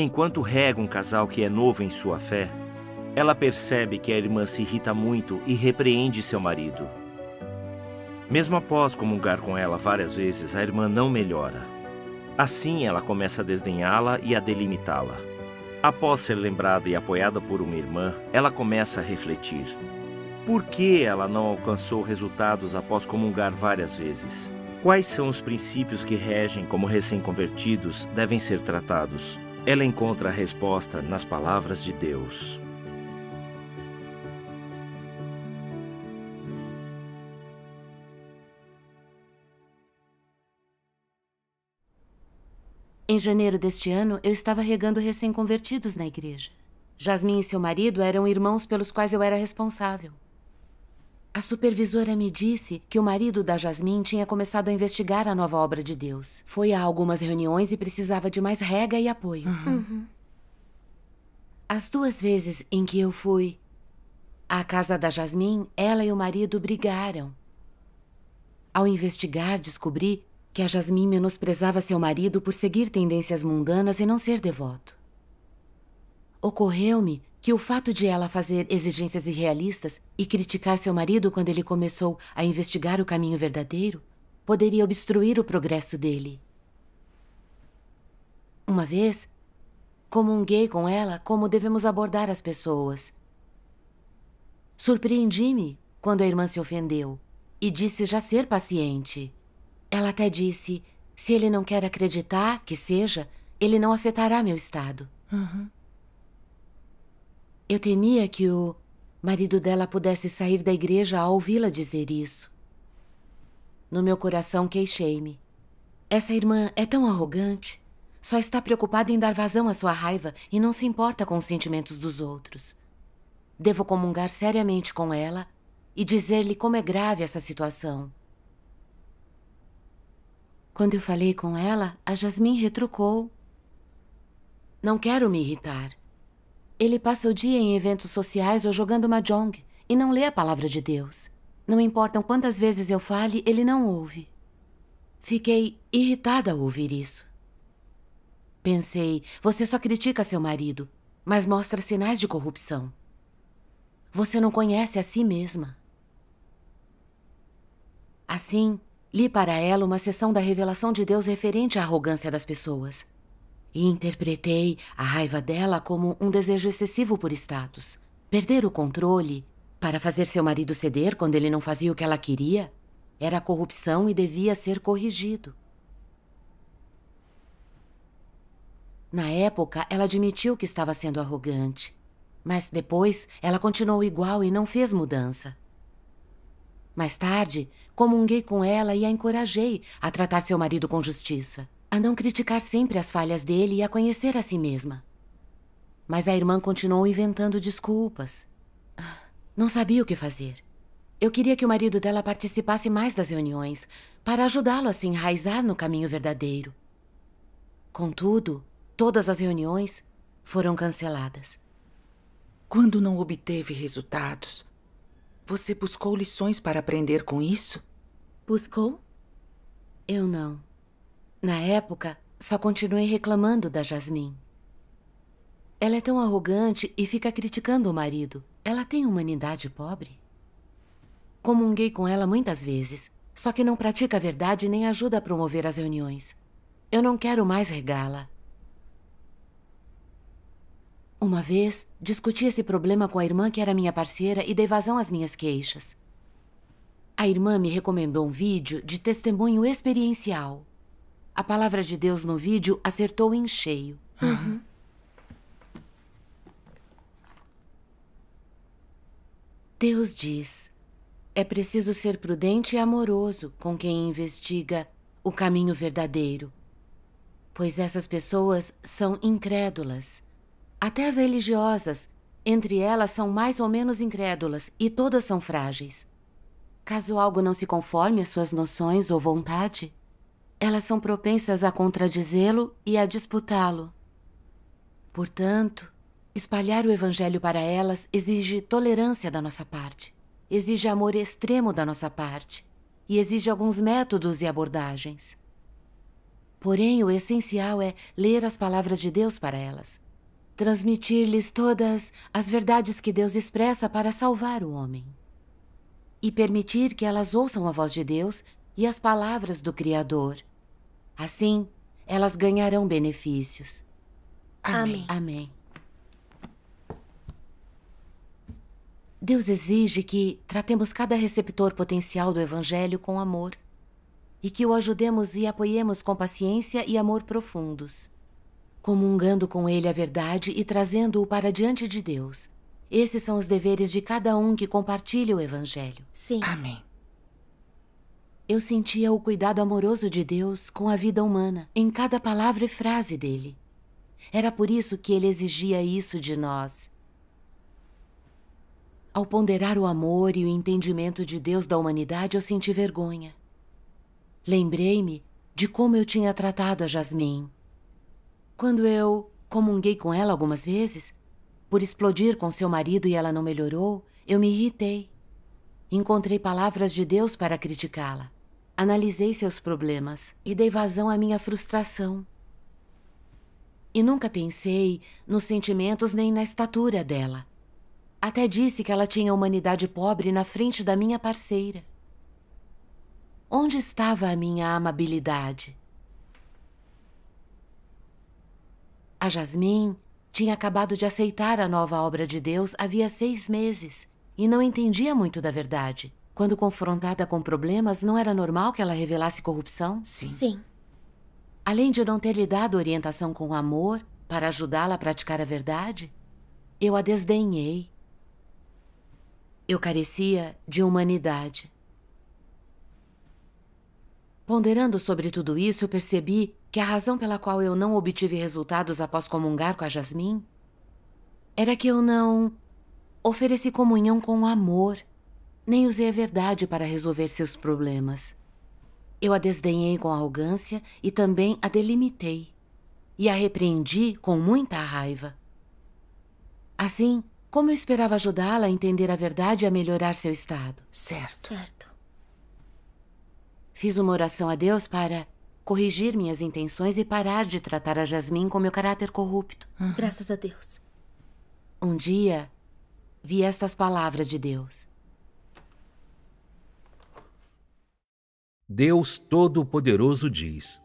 Enquanto rega um casal que é novo em sua fé, ela percebe que a irmã se irrita muito e repreende seu marido. Mesmo após comungar com ela várias vezes, a irmã não melhora. Assim, ela começa a desdenhá-la e a delimitá-la. Após ser lembrada e apoiada por uma irmã, ela começa a refletir. Por que ela não alcançou resultados após comungar várias vezes? Quais são os princípios que regem como recém-convertidos devem ser tratados? ela encontra a resposta nas palavras de Deus. Em janeiro deste ano, eu estava regando recém-convertidos na igreja. Jasmin e seu marido eram irmãos pelos quais eu era responsável. A supervisora me disse que o marido da Jasmine tinha começado a investigar a nova obra de Deus. Foi a algumas reuniões e precisava de mais rega e apoio. Uhum. uhum. As duas vezes em que eu fui à casa da Jasmine, ela e o marido brigaram. Ao investigar, descobri que a Jasmine menosprezava seu marido por seguir tendências mundanas e não ser devoto. Ocorreu-me que o fato de ela fazer exigências irrealistas e criticar seu marido quando ele começou a investigar o caminho verdadeiro poderia obstruir o progresso dele. Uma vez, comunguei com ela como devemos abordar as pessoas. Surpreendi-me quando a irmã se ofendeu e disse já ser paciente. Ela até disse: se ele não quer acreditar que seja, ele não afetará meu estado. Uhum. Eu temia que o marido dela pudesse sair da igreja ao ouvi-la dizer isso. No meu coração queixei-me. Essa irmã é tão arrogante. Só está preocupada em dar vazão à sua raiva e não se importa com os sentimentos dos outros. Devo comungar seriamente com ela e dizer-lhe como é grave essa situação. Quando eu falei com ela, a Jasmine retrucou. Não quero me irritar. Ele passa o dia em eventos sociais ou jogando mahjong e não lê a palavra de Deus. Não importam quantas vezes eu fale, ele não ouve. Fiquei irritada ao ouvir isso. Pensei, você só critica seu marido, mas mostra sinais de corrupção. Você não conhece a si mesma. Assim, li para ela uma sessão da revelação de Deus referente à arrogância das pessoas. E interpretei a raiva dela como um desejo excessivo por status. Perder o controle para fazer seu marido ceder quando ele não fazia o que ela queria era corrupção e devia ser corrigido. Na época, ela admitiu que estava sendo arrogante, mas depois ela continuou igual e não fez mudança. Mais tarde, comunguei com ela e a encorajei a tratar seu marido com justiça a não criticar sempre as falhas dele e a conhecer a si mesma. Mas a irmã continuou inventando desculpas. Não sabia o que fazer. Eu queria que o marido dela participasse mais das reuniões para ajudá-lo a se enraizar no caminho verdadeiro. Contudo, todas as reuniões foram canceladas. Quando não obteve resultados, você buscou lições para aprender com isso? Buscou? Eu não. Na época, só continuei reclamando da Jasmine. Ela é tão arrogante e fica criticando o marido. Ela tem humanidade pobre? Comunguei com ela muitas vezes, só que não pratica a verdade nem ajuda a promover as reuniões. Eu não quero mais regá-la. Uma vez, discuti esse problema com a irmã que era minha parceira e dei vazão às minhas queixas. A irmã me recomendou um vídeo de testemunho experiencial a palavra de Deus no vídeo acertou em cheio. Uhum. Deus diz: é preciso ser prudente e amoroso com quem investiga o caminho verdadeiro, pois essas pessoas são incrédulas. Até as religiosas, entre elas, são mais ou menos incrédulas e todas são frágeis. Caso algo não se conforme às suas noções ou vontade, elas são propensas a contradizê-lo e a disputá-lo. Portanto, espalhar o Evangelho para elas exige tolerância da nossa parte, exige amor extremo da nossa parte e exige alguns métodos e abordagens. Porém, o essencial é ler as palavras de Deus para elas, transmitir-lhes todas as verdades que Deus expressa para salvar o homem e permitir que elas ouçam a voz de Deus e as palavras do Criador. Assim, elas ganharão benefícios. Amém. Amém. Deus exige que tratemos cada receptor potencial do Evangelho com amor e que o ajudemos e apoiemos com paciência e amor profundos, comungando com ele a verdade e trazendo-o para diante de Deus. Esses são os deveres de cada um que compartilha o Evangelho. Sim. Amém. Eu sentia o cuidado amoroso de Deus com a vida humana, em cada palavra e frase dele. Era por isso que ele exigia isso de nós. Ao ponderar o amor e o entendimento de Deus da humanidade, eu senti vergonha. Lembrei-me de como eu tinha tratado a Jasmine. Quando eu comunguei com ela algumas vezes, por explodir com seu marido e ela não melhorou, eu me irritei. Encontrei palavras de Deus para criticá-la. Analisei seus problemas e dei vazão à minha frustração. E nunca pensei nos sentimentos nem na estatura dela. Até disse que ela tinha humanidade pobre na frente da minha parceira. Onde estava a minha amabilidade? A Jasmin tinha acabado de aceitar a nova obra de Deus havia seis meses e não entendia muito da verdade. Quando confrontada com problemas, não era normal que ela revelasse corrupção? Sim. Sim. Além de não ter lhe dado orientação com amor para ajudá-la a praticar a verdade, eu a desdenhei. Eu carecia de humanidade. Ponderando sobre tudo isso, eu percebi que a razão pela qual eu não obtive resultados após comungar com a Jasmine era que eu não ofereci comunhão com o amor nem usei a verdade para resolver seus problemas. Eu a desdenhei com arrogância e também a delimitei. E a repreendi com muita raiva. Assim, como eu esperava ajudá-la a entender a verdade e a melhorar seu estado? Certo. Certo. Fiz uma oração a Deus para corrigir minhas intenções e parar de tratar a Jasmine com meu caráter corrupto. Graças a Deus. Um dia, vi estas palavras de Deus. Deus Todo-Poderoso diz: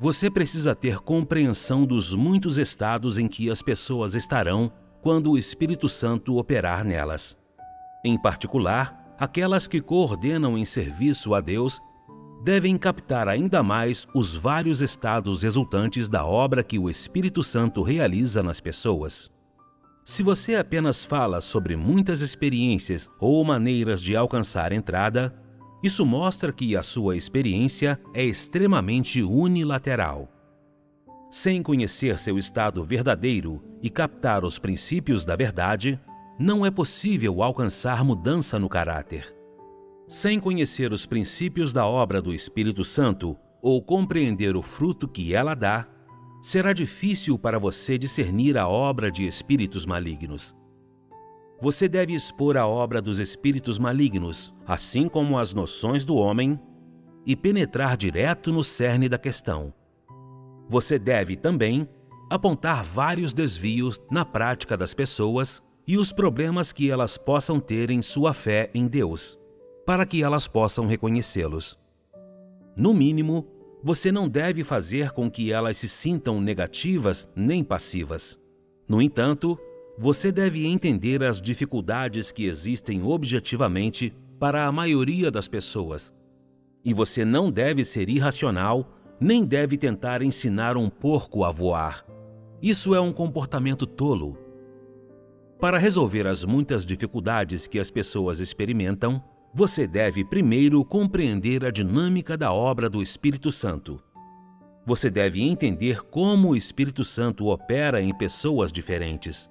Você precisa ter compreensão dos muitos estados em que as pessoas estarão quando o Espírito Santo operar nelas. Em particular, aquelas que coordenam em serviço a Deus devem captar ainda mais os vários estados resultantes da obra que o Espírito Santo realiza nas pessoas. Se você apenas fala sobre muitas experiências ou maneiras de alcançar entrada, isso mostra que a sua experiência é extremamente unilateral. Sem conhecer seu estado verdadeiro e captar os princípios da verdade, não é possível alcançar mudança no caráter. Sem conhecer os princípios da obra do Espírito Santo ou compreender o fruto que ela dá, será difícil para você discernir a obra de espíritos malignos você deve expor a obra dos espíritos malignos, assim como as noções do homem, e penetrar direto no cerne da questão. Você deve também apontar vários desvios na prática das pessoas e os problemas que elas possam ter em sua fé em Deus, para que elas possam reconhecê-los. No mínimo, você não deve fazer com que elas se sintam negativas nem passivas. No entanto, você deve entender as dificuldades que existem objetivamente para a maioria das pessoas. E você não deve ser irracional, nem deve tentar ensinar um porco a voar. Isso é um comportamento tolo. Para resolver as muitas dificuldades que as pessoas experimentam, você deve primeiro compreender a dinâmica da obra do Espírito Santo. Você deve entender como o Espírito Santo opera em pessoas diferentes.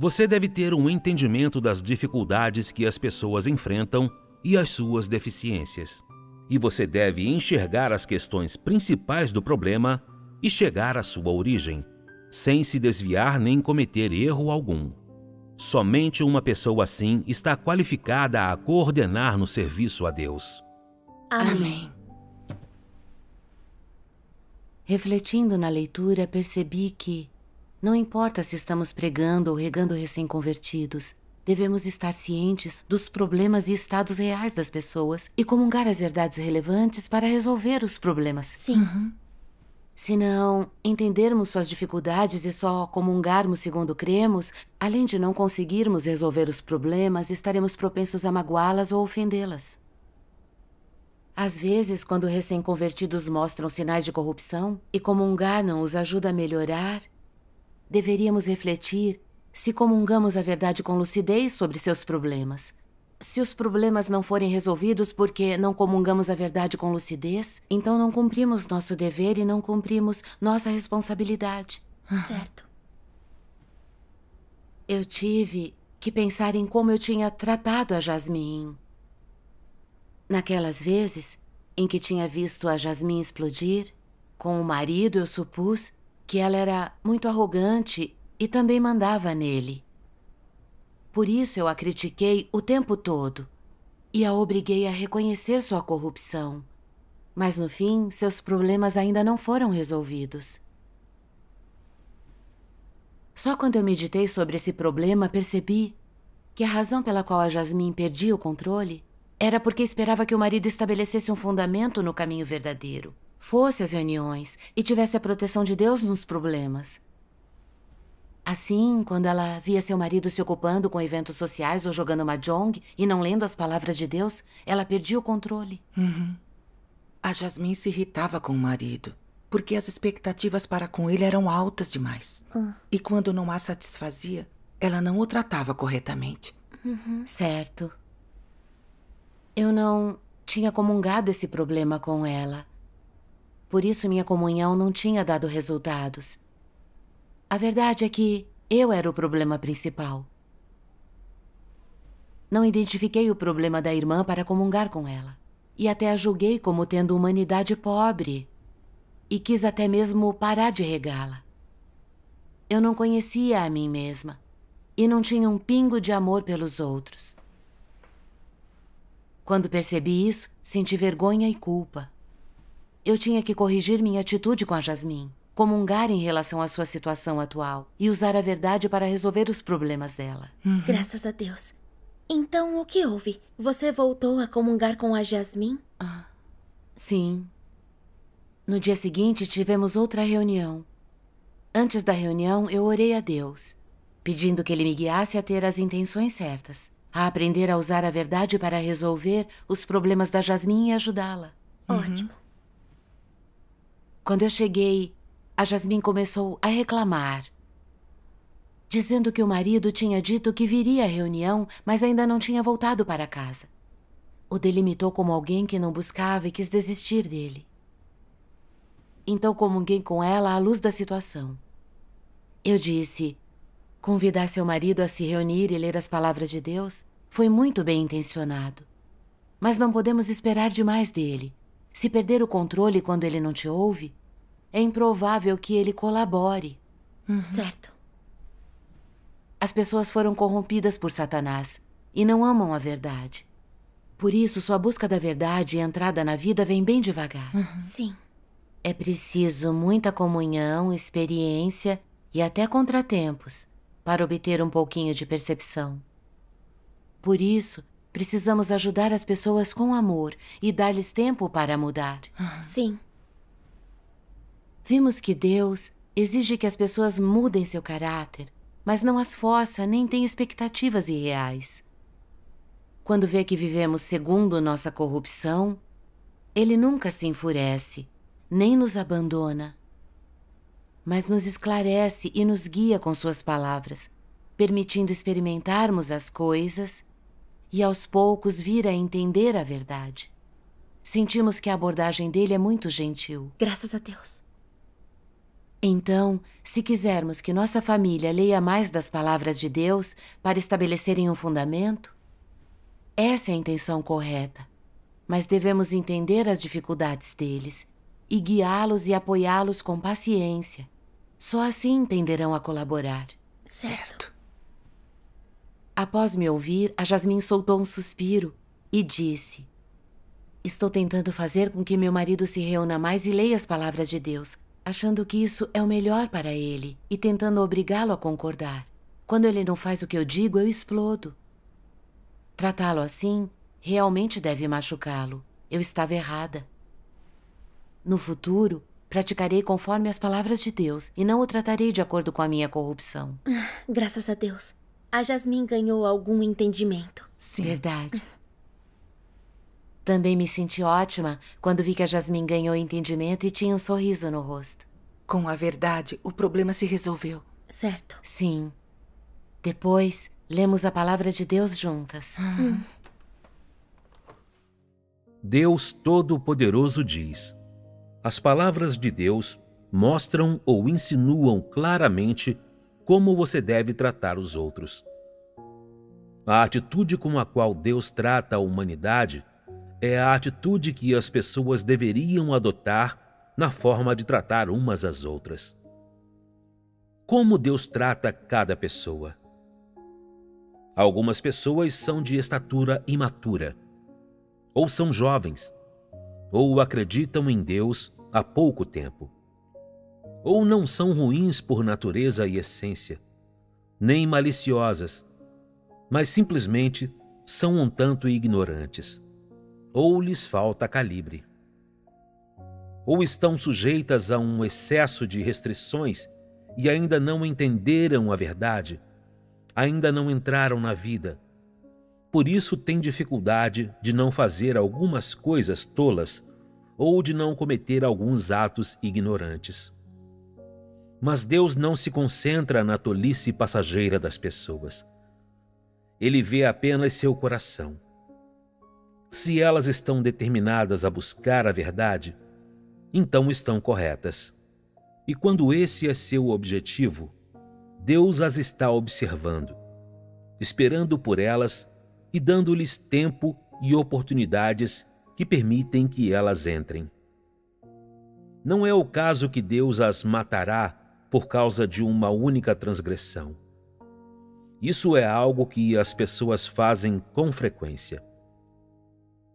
Você deve ter um entendimento das dificuldades que as pessoas enfrentam e as suas deficiências. E você deve enxergar as questões principais do problema e chegar à sua origem, sem se desviar nem cometer erro algum. Somente uma pessoa assim está qualificada a coordenar no serviço a Deus. Amém. Refletindo na leitura, percebi que, não importa se estamos pregando ou regando recém-convertidos, devemos estar cientes dos problemas e estados reais das pessoas e comungar as verdades relevantes para resolver os problemas. Sim. Uhum. Se não entendermos suas dificuldades e só comungarmos segundo cremos, além de não conseguirmos resolver os problemas, estaremos propensos a magoá-las ou ofendê-las. Às vezes, quando recém-convertidos mostram sinais de corrupção e comungar não os ajuda a melhorar, Deveríamos refletir se comungamos a verdade com lucidez sobre seus problemas. Se os problemas não forem resolvidos porque não comungamos a verdade com lucidez, então não cumprimos nosso dever e não cumprimos nossa responsabilidade. Ah. Certo. Eu tive que pensar em como eu tinha tratado a Jasmine. Naquelas vezes em que tinha visto a Jasmine explodir, com o marido, eu supus que ela era muito arrogante e também mandava nele. Por isso eu a critiquei o tempo todo e a obriguei a reconhecer sua corrupção. Mas no fim, seus problemas ainda não foram resolvidos. Só quando eu meditei sobre esse problema percebi que a razão pela qual a Jasmine perdia o controle era porque esperava que o marido estabelecesse um fundamento no caminho verdadeiro fosse às reuniões e tivesse a proteção de Deus nos problemas. Assim, quando ela via seu marido se ocupando com eventos sociais ou jogando mahjong e não lendo as palavras de Deus, ela perdia o controle. Uhum. A Jasmine se irritava com o marido, porque as expectativas para com ele eram altas demais. Ah. E quando não a satisfazia, ela não o tratava corretamente. Uhum. Certo. Eu não tinha comungado esse problema com ela. Por isso minha comunhão não tinha dado resultados. A verdade é que eu era o problema principal. Não identifiquei o problema da irmã para comungar com ela. E até a julguei como tendo humanidade pobre. E quis até mesmo parar de regá-la. Eu não conhecia a mim mesma. E não tinha um pingo de amor pelos outros. Quando percebi isso, senti vergonha e culpa. Eu tinha que corrigir minha atitude com a Jasmine, comungar em relação à sua situação atual e usar a verdade para resolver os problemas dela. Uhum. Graças a Deus. Então, o que houve? Você voltou a comungar com a Jasmine? Ah, sim. No dia seguinte, tivemos outra reunião. Antes da reunião, eu orei a Deus, pedindo que ele me guiasse a ter as intenções certas, a aprender a usar a verdade para resolver os problemas da Jasmine e ajudá-la. Uhum. Ótimo. Quando eu cheguei, a Jasmine começou a reclamar, dizendo que o marido tinha dito que viria à reunião, mas ainda não tinha voltado para casa. O delimitou como alguém que não buscava e quis desistir dele. Então comunguei com ela à luz da situação. Eu disse: convidar seu marido a se reunir e ler as palavras de Deus foi muito bem intencionado. Mas não podemos esperar demais dele. Se perder o controle quando ele não te ouve, é improvável que ele colabore. Uhum. Certo. As pessoas foram corrompidas por Satanás e não amam a verdade. Por isso, sua busca da verdade e entrada na vida vem bem devagar. Uhum. Sim. É preciso muita comunhão, experiência e até contratempos para obter um pouquinho de percepção. Por isso, Precisamos ajudar as pessoas com amor e dar-lhes tempo para mudar. Sim. Vimos que Deus exige que as pessoas mudem seu caráter, mas não as força nem tem expectativas irreais. Quando vê que vivemos segundo nossa corrupção, ele nunca se enfurece, nem nos abandona, mas nos esclarece e nos guia com suas palavras, permitindo experimentarmos as coisas e aos poucos vir a entender a verdade. Sentimos que a abordagem dele é muito gentil. Graças a Deus. Então, se quisermos que nossa família leia mais das palavras de Deus para estabelecerem um fundamento, essa é a intenção correta. Mas devemos entender as dificuldades deles e guiá-los e apoiá-los com paciência. Só assim entenderão a colaborar. Certo. Após me ouvir, a Jasmine soltou um suspiro e disse: Estou tentando fazer com que meu marido se reúna mais e leia as palavras de Deus, achando que isso é o melhor para ele e tentando obrigá-lo a concordar. Quando ele não faz o que eu digo, eu explodo. Tratá-lo assim realmente deve machucá-lo. Eu estava errada. No futuro, praticarei conforme as palavras de Deus e não o tratarei de acordo com a minha corrupção. Graças a Deus a Jasmine ganhou algum entendimento. Sim. Verdade. Também me senti ótima quando vi que a Jasmine ganhou entendimento e tinha um sorriso no rosto. Com a verdade, o problema se resolveu. Certo. Sim. Depois, lemos a palavra de Deus juntas. Ah. Hum. Deus Todo-Poderoso diz: As palavras de Deus mostram ou insinuam claramente como você deve tratar os outros. A atitude com a qual Deus trata a humanidade é a atitude que as pessoas deveriam adotar na forma de tratar umas às outras. Como Deus trata cada pessoa? Algumas pessoas são de estatura imatura, ou são jovens, ou acreditam em Deus há pouco tempo ou não são ruins por natureza e essência, nem maliciosas, mas simplesmente são um tanto ignorantes, ou lhes falta calibre. Ou estão sujeitas a um excesso de restrições e ainda não entenderam a verdade, ainda não entraram na vida. Por isso têm dificuldade de não fazer algumas coisas tolas ou de não cometer alguns atos ignorantes. Mas Deus não se concentra na tolice passageira das pessoas. Ele vê apenas seu coração. Se elas estão determinadas a buscar a verdade, então estão corretas. E quando esse é seu objetivo, Deus as está observando, esperando por elas e dando-lhes tempo e oportunidades que permitem que elas entrem. Não é o caso que Deus as matará por causa de uma única transgressão. Isso é algo que as pessoas fazem com frequência.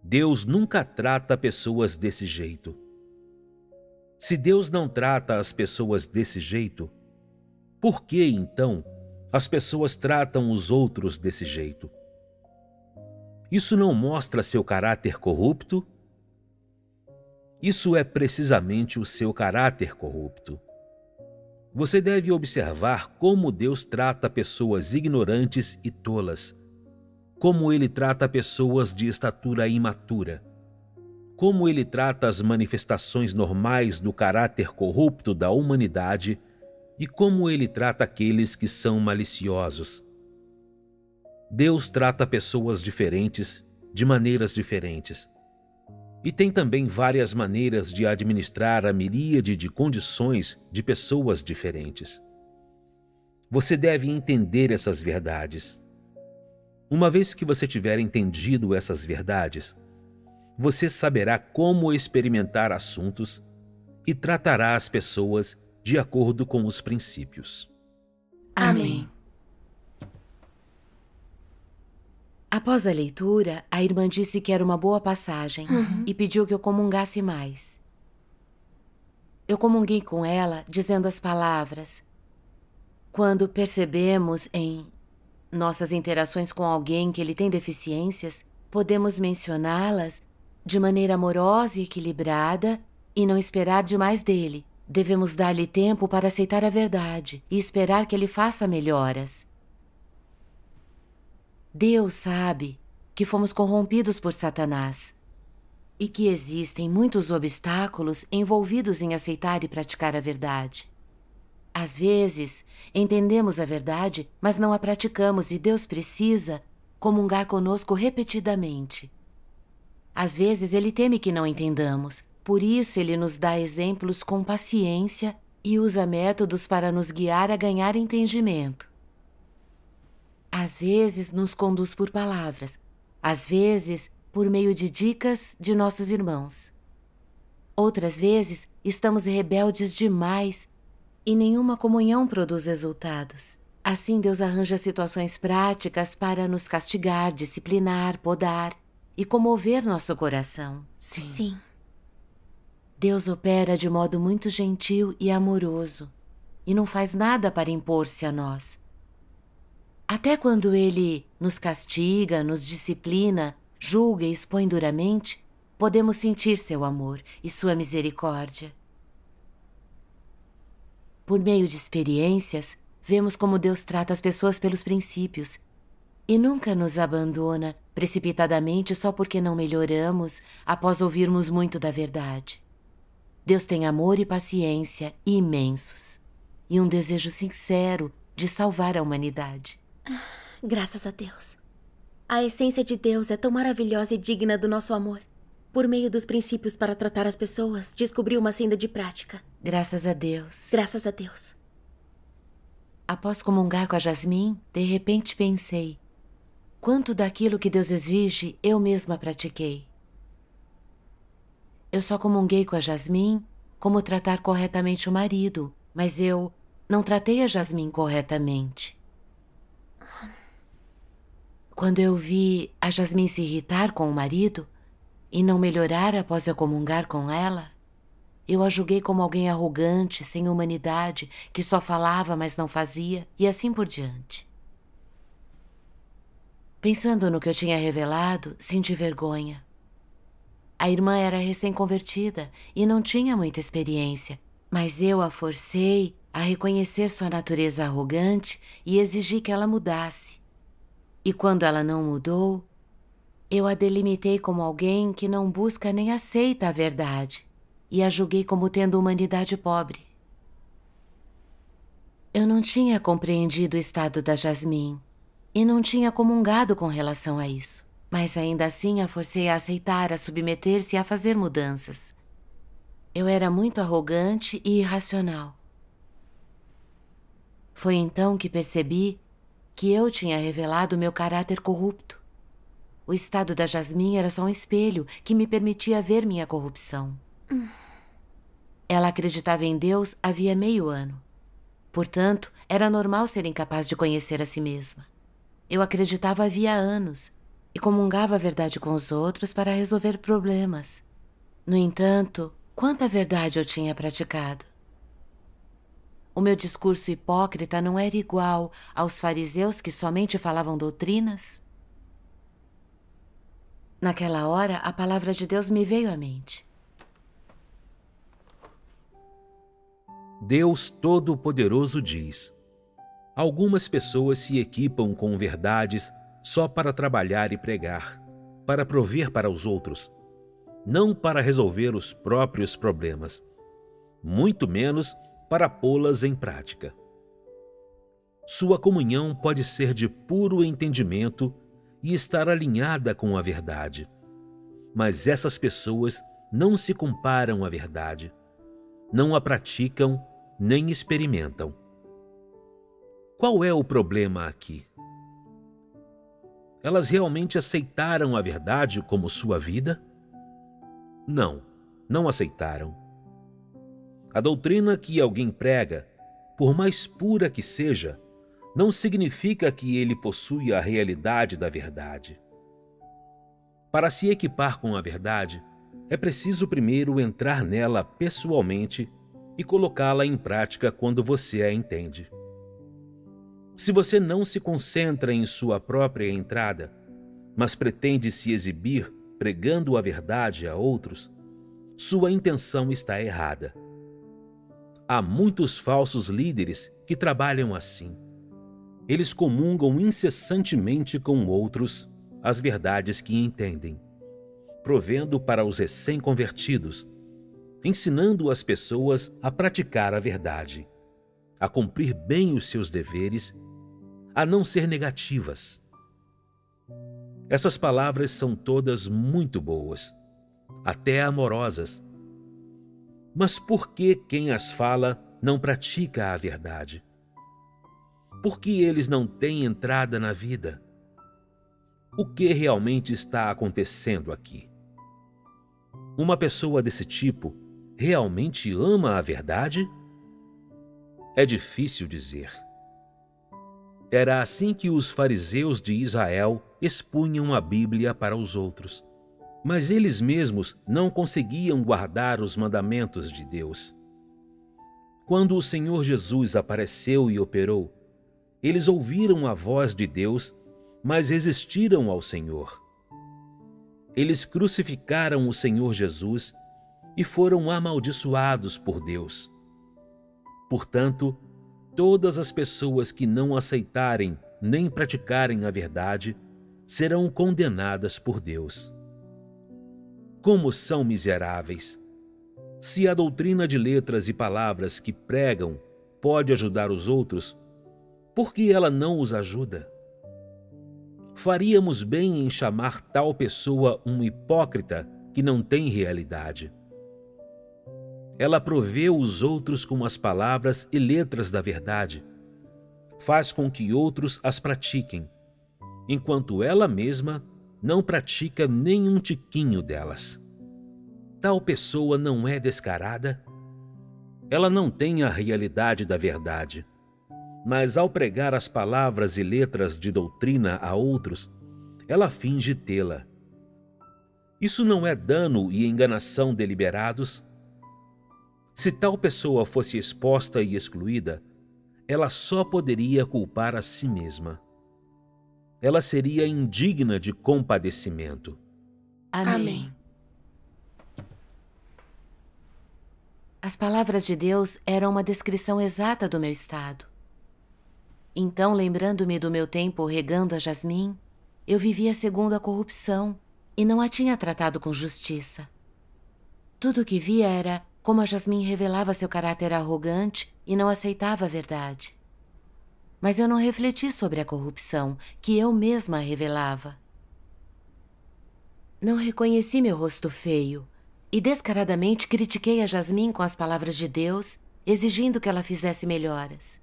Deus nunca trata pessoas desse jeito. Se Deus não trata as pessoas desse jeito, por que então as pessoas tratam os outros desse jeito? Isso não mostra seu caráter corrupto? Isso é precisamente o seu caráter corrupto. Você deve observar como Deus trata pessoas ignorantes e tolas, como Ele trata pessoas de estatura imatura, como Ele trata as manifestações normais do caráter corrupto da humanidade e como Ele trata aqueles que são maliciosos. Deus trata pessoas diferentes de maneiras diferentes. E tem também várias maneiras de administrar a miríade de condições de pessoas diferentes. Você deve entender essas verdades. Uma vez que você tiver entendido essas verdades, você saberá como experimentar assuntos e tratará as pessoas de acordo com os princípios. Amém. Após a leitura, a irmã disse que era uma boa passagem uhum. e pediu que eu comungasse mais. Eu comunguei com ela, dizendo as palavras. Quando percebemos em nossas interações com alguém que ele tem deficiências, podemos mencioná-las de maneira amorosa e equilibrada e não esperar demais dele. Devemos dar-lhe tempo para aceitar a verdade e esperar que ele faça melhoras. Deus sabe que fomos corrompidos por Satanás e que existem muitos obstáculos envolvidos em aceitar e praticar a verdade. Às vezes, entendemos a verdade, mas não a praticamos e Deus precisa comungar conosco repetidamente. Às vezes, ele teme que não entendamos, por isso, ele nos dá exemplos com paciência e usa métodos para nos guiar a ganhar entendimento. Às vezes nos conduz por palavras, às vezes por meio de dicas de nossos irmãos. Outras vezes estamos rebeldes demais e nenhuma comunhão produz resultados. Assim, Deus arranja situações práticas para nos castigar, disciplinar, podar e comover nosso coração. Sim. Sim. Deus opera de modo muito gentil e amoroso e não faz nada para impor-se a nós. Até quando ele nos castiga, nos disciplina, julga e expõe duramente, podemos sentir seu amor e sua misericórdia. Por meio de experiências, vemos como Deus trata as pessoas pelos princípios e nunca nos abandona precipitadamente só porque não melhoramos após ouvirmos muito da verdade. Deus tem amor e paciência imensos e um desejo sincero de salvar a humanidade. Graças a Deus. A essência de Deus é tão maravilhosa e digna do nosso amor. Por meio dos princípios para tratar as pessoas, descobri uma senda de prática. Graças a Deus. Graças a Deus. Após comungar com a Jasmin, de repente pensei: quanto daquilo que Deus exige eu mesma pratiquei? Eu só comunguei com a Jasmin como tratar corretamente o marido, mas eu não tratei a Jasmin corretamente. Quando eu vi a Jasmine se irritar com o marido e não melhorar após eu comungar com ela, eu a julguei como alguém arrogante, sem humanidade, que só falava, mas não fazia, e assim por diante. Pensando no que eu tinha revelado, senti vergonha. A irmã era recém-convertida e não tinha muita experiência, mas eu a forcei a reconhecer sua natureza arrogante e exigi que ela mudasse. E quando ela não mudou, eu a delimitei como alguém que não busca nem aceita a verdade e a julguei como tendo humanidade pobre. Eu não tinha compreendido o estado da Jasmine e não tinha comungado com relação a isso, mas ainda assim a forcei a aceitar, a submeter-se e a fazer mudanças. Eu era muito arrogante e irracional. Foi então que percebi que eu tinha revelado meu caráter corrupto. O estado da Jasmine era só um espelho que me permitia ver minha corrupção. Ela acreditava em Deus havia meio ano. Portanto, era normal ser incapaz de conhecer a si mesma. Eu acreditava havia anos e comungava a verdade com os outros para resolver problemas. No entanto, quanta verdade eu tinha praticado? O meu discurso hipócrita não era igual aos fariseus que somente falavam doutrinas? Naquela hora, a palavra de Deus me veio à mente. Deus Todo-Poderoso diz: Algumas pessoas se equipam com verdades só para trabalhar e pregar, para prover para os outros, não para resolver os próprios problemas, muito menos para pô-las em prática. Sua comunhão pode ser de puro entendimento e estar alinhada com a verdade. Mas essas pessoas não se comparam à verdade, não a praticam nem experimentam. Qual é o problema aqui? Elas realmente aceitaram a verdade como sua vida? Não, não aceitaram a doutrina que alguém prega, por mais pura que seja, não significa que ele possui a realidade da verdade. Para se equipar com a verdade, é preciso primeiro entrar nela pessoalmente e colocá-la em prática quando você a entende. Se você não se concentra em sua própria entrada, mas pretende se exibir pregando a verdade a outros, sua intenção está errada. Há muitos falsos líderes que trabalham assim. Eles comungam incessantemente com outros as verdades que entendem, provendo para os recém-convertidos, ensinando as pessoas a praticar a verdade, a cumprir bem os seus deveres, a não ser negativas. Essas palavras são todas muito boas, até amorosas, mas por que quem as fala não pratica a verdade? Por que eles não têm entrada na vida? O que realmente está acontecendo aqui? Uma pessoa desse tipo realmente ama a verdade? É difícil dizer. Era assim que os fariseus de Israel expunham a Bíblia para os outros mas eles mesmos não conseguiam guardar os mandamentos de Deus. Quando o Senhor Jesus apareceu e operou, eles ouviram a voz de Deus, mas resistiram ao Senhor. Eles crucificaram o Senhor Jesus e foram amaldiçoados por Deus. Portanto, todas as pessoas que não aceitarem nem praticarem a verdade serão condenadas por Deus como são miseráveis! Se a doutrina de letras e palavras que pregam pode ajudar os outros, por que ela não os ajuda? Faríamos bem em chamar tal pessoa um hipócrita que não tem realidade. Ela provê os outros com as palavras e letras da verdade, faz com que outros as pratiquem, enquanto ela mesma não pratica nenhum tiquinho delas. Tal pessoa não é descarada? Ela não tem a realidade da verdade. Mas ao pregar as palavras e letras de doutrina a outros, ela finge tê-la. Isso não é dano e enganação deliberados? Se tal pessoa fosse exposta e excluída, ela só poderia culpar a si mesma ela seria indigna de compadecimento. Amém. As palavras de Deus eram uma descrição exata do meu estado. Então, lembrando-me do meu tempo regando a Jasmim, eu vivia segundo a corrupção e não a tinha tratado com justiça. Tudo o que via era como a Jasmim revelava seu caráter arrogante e não aceitava a verdade. Mas eu não refleti sobre a corrupção que eu mesma revelava. Não reconheci meu rosto feio e descaradamente critiquei a Jasmine com as palavras de Deus, exigindo que ela fizesse melhoras.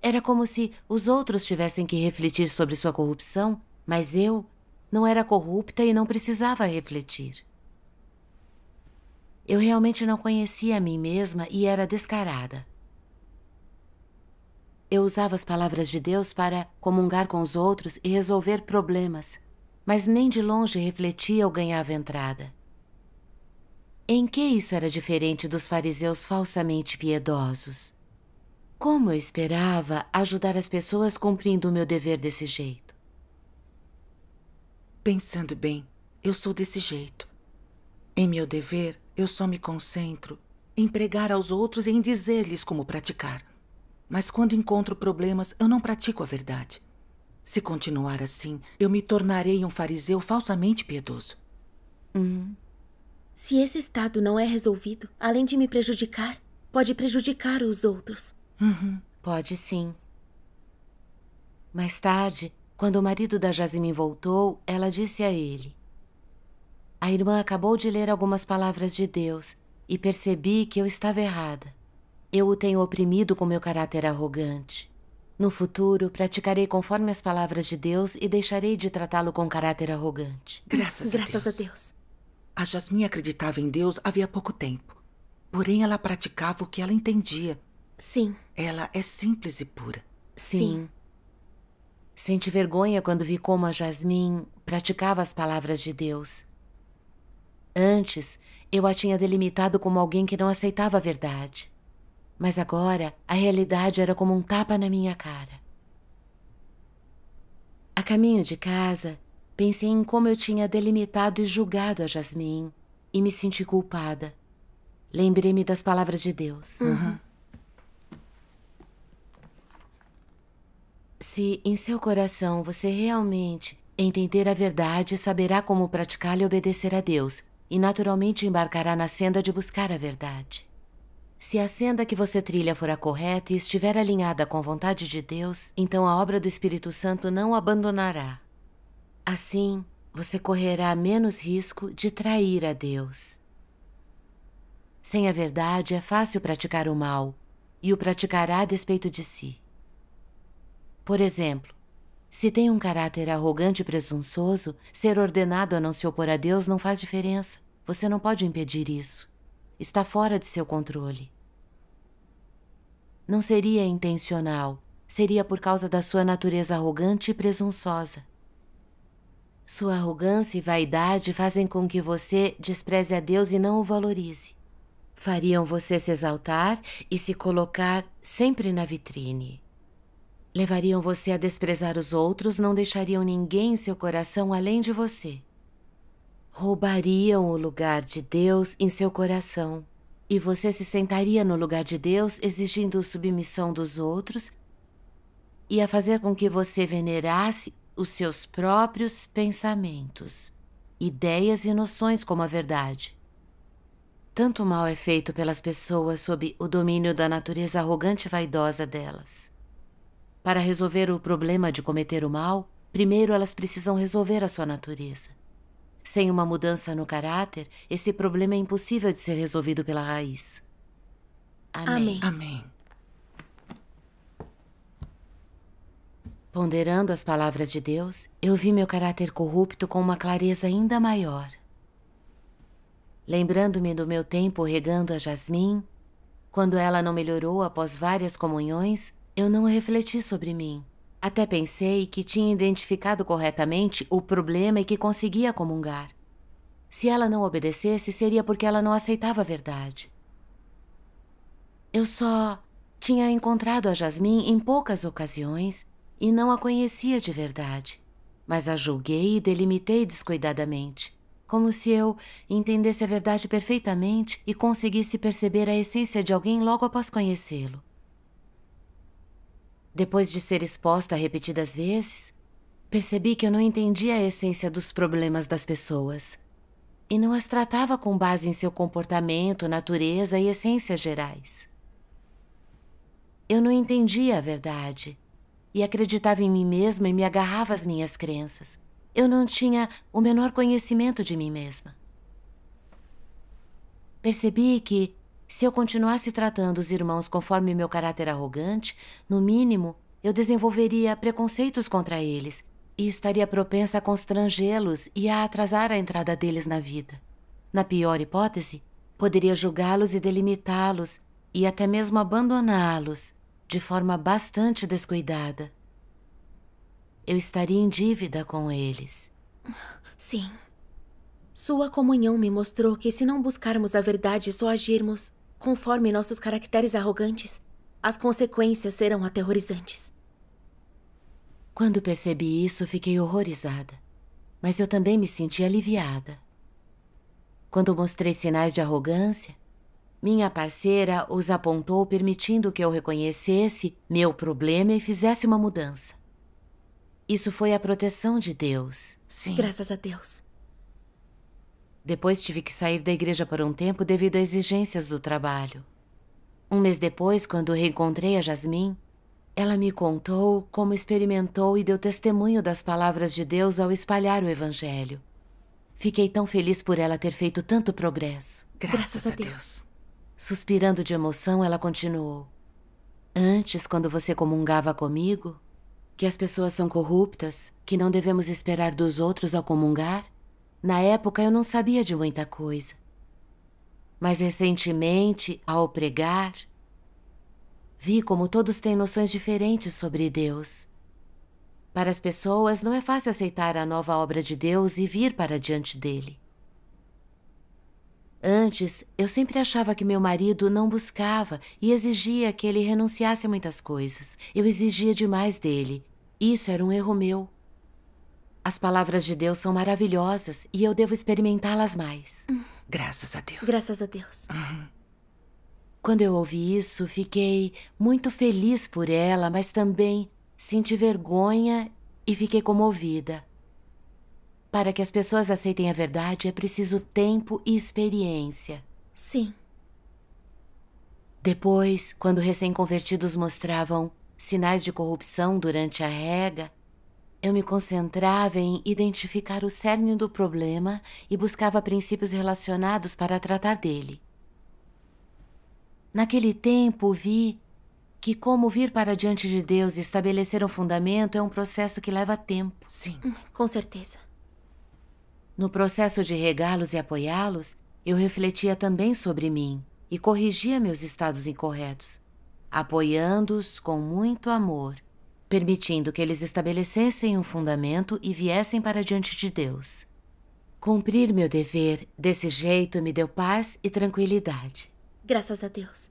Era como se os outros tivessem que refletir sobre sua corrupção, mas eu não era corrupta e não precisava refletir. Eu realmente não conhecia a mim mesma e era descarada. Eu usava as palavras de Deus para comungar com os outros e resolver problemas, mas nem de longe refletia ou ganhava entrada. Em que isso era diferente dos fariseus falsamente piedosos? Como eu esperava ajudar as pessoas cumprindo o meu dever desse jeito? Pensando bem, eu sou desse jeito. Em meu dever, eu só me concentro em pregar aos outros e em dizer-lhes como praticar. Mas quando encontro problemas, eu não pratico a verdade. Se continuar assim, eu me tornarei um fariseu falsamente piedoso. Hum. Se esse estado não é resolvido, além de me prejudicar, pode prejudicar os outros. Uhum. Pode sim. Mais tarde, quando o marido da Jasmine voltou, ela disse a ele: A irmã acabou de ler algumas palavras de Deus e percebi que eu estava errada. Eu o tenho oprimido com meu caráter arrogante. No futuro, praticarei conforme as palavras de Deus e deixarei de tratá-lo com caráter arrogante. Graças, Graças a, Deus. a Deus. A Jasmine acreditava em Deus havia pouco tempo. Porém, ela praticava o que ela entendia. Sim. Ela é simples e pura. Sim. Sim. Senti vergonha quando vi como a Jasmine praticava as palavras de Deus. Antes, eu a tinha delimitado como alguém que não aceitava a verdade. Mas agora a realidade era como um tapa na minha cara. A caminho de casa, pensei em como eu tinha delimitado e julgado a Jasmine e me senti culpada. Lembrei-me das palavras de Deus. Uhum. Se em seu coração você realmente entender a verdade, saberá como praticá-la e obedecer a Deus, e naturalmente embarcará na senda de buscar a verdade. Se a senda que você trilha for a correta e estiver alinhada com a vontade de Deus, então a obra do Espírito Santo não o abandonará. Assim, você correrá menos risco de trair a Deus. Sem a verdade, é fácil praticar o mal e o praticará a despeito de si. Por exemplo, se tem um caráter arrogante e presunçoso, ser ordenado a não se opor a Deus não faz diferença. Você não pode impedir isso está fora de seu controle. Não seria intencional, seria por causa da sua natureza arrogante e presunçosa. Sua arrogância e vaidade fazem com que você despreze a Deus e não o valorize. Fariam você se exaltar e se colocar sempre na vitrine. Levariam você a desprezar os outros, não deixariam ninguém em seu coração além de você roubariam o lugar de Deus em seu coração. E você se sentaria no lugar de Deus exigindo submissão dos outros e a fazer com que você venerasse os seus próprios pensamentos, ideias e noções como a verdade. Tanto mal é feito pelas pessoas sob o domínio da natureza arrogante e vaidosa delas. Para resolver o problema de cometer o mal, primeiro elas precisam resolver a sua natureza. Sem uma mudança no caráter, esse problema é impossível de ser resolvido pela raiz. Amém. Amém. Ponderando as palavras de Deus, eu vi meu caráter corrupto com uma clareza ainda maior. Lembrando-me do meu tempo regando a Jasmim, quando ela não melhorou após várias comunhões, eu não refleti sobre mim. Até pensei que tinha identificado corretamente o problema e que conseguia comungar. Se ela não obedecesse, seria porque ela não aceitava a verdade. Eu só tinha encontrado a Jasmin em poucas ocasiões e não a conhecia de verdade, mas a julguei e delimitei descuidadamente, como se eu entendesse a verdade perfeitamente e conseguisse perceber a essência de alguém logo após conhecê-lo. Depois de ser exposta repetidas vezes, percebi que eu não entendia a essência dos problemas das pessoas e não as tratava com base em seu comportamento, natureza e essências gerais. Eu não entendia a verdade e acreditava em mim mesma e me agarrava às minhas crenças. Eu não tinha o menor conhecimento de mim mesma. Percebi que, se eu continuasse tratando os irmãos conforme meu caráter arrogante, no mínimo, eu desenvolveria preconceitos contra eles e estaria propensa a constrangê-los e a atrasar a entrada deles na vida. Na pior hipótese, poderia julgá-los e delimitá-los e até mesmo abandoná-los de forma bastante descuidada. Eu estaria em dívida com eles. Sim. Sua comunhão me mostrou que, se não buscarmos a verdade e só agirmos, Conforme nossos caracteres arrogantes, as consequências serão aterrorizantes. Quando percebi isso, fiquei horrorizada. Mas eu também me senti aliviada. Quando mostrei sinais de arrogância, minha parceira os apontou, permitindo que eu reconhecesse meu problema e fizesse uma mudança. Isso foi a proteção de Deus, sim. Graças a Deus. Depois tive que sair da igreja por um tempo devido a exigências do trabalho. Um mês depois, quando reencontrei a Jasmine, ela me contou como experimentou e deu testemunho das palavras de Deus ao espalhar o Evangelho. Fiquei tão feliz por ela ter feito tanto progresso. Graças, Graças a Deus. Deus. Suspirando de emoção, ela continuou. Antes, quando você comungava comigo, que as pessoas são corruptas, que não devemos esperar dos outros ao comungar, na época eu não sabia de muita coisa. Mas recentemente, ao pregar, vi como todos têm noções diferentes sobre Deus. Para as pessoas, não é fácil aceitar a nova obra de Deus e vir para diante dele. Antes, eu sempre achava que meu marido não buscava e exigia que ele renunciasse a muitas coisas. Eu exigia demais dele. Isso era um erro meu. As palavras de Deus são maravilhosas e eu devo experimentá-las mais. Hum. Graças a Deus. Graças a Deus. Uhum. Quando eu ouvi isso, fiquei muito feliz por ela, mas também senti vergonha e fiquei comovida. Para que as pessoas aceitem a verdade, é preciso tempo e experiência. Sim. Depois, quando recém-convertidos mostravam sinais de corrupção durante a rega, eu me concentrava em identificar o cerne do problema e buscava princípios relacionados para tratar dele. Naquele tempo, vi que como vir para diante de Deus e estabelecer um fundamento é um processo que leva tempo. Sim. Hum, com certeza. No processo de regá-los e apoiá-los, eu refletia também sobre mim e corrigia meus estados incorretos, apoiando-os com muito amor permitindo que eles estabelecessem um fundamento e viessem para diante de Deus. Cumprir meu dever desse jeito me deu paz e tranquilidade. Graças a Deus.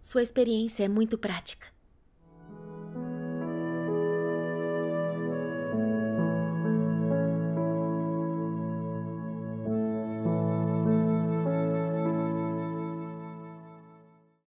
Sua experiência é muito prática.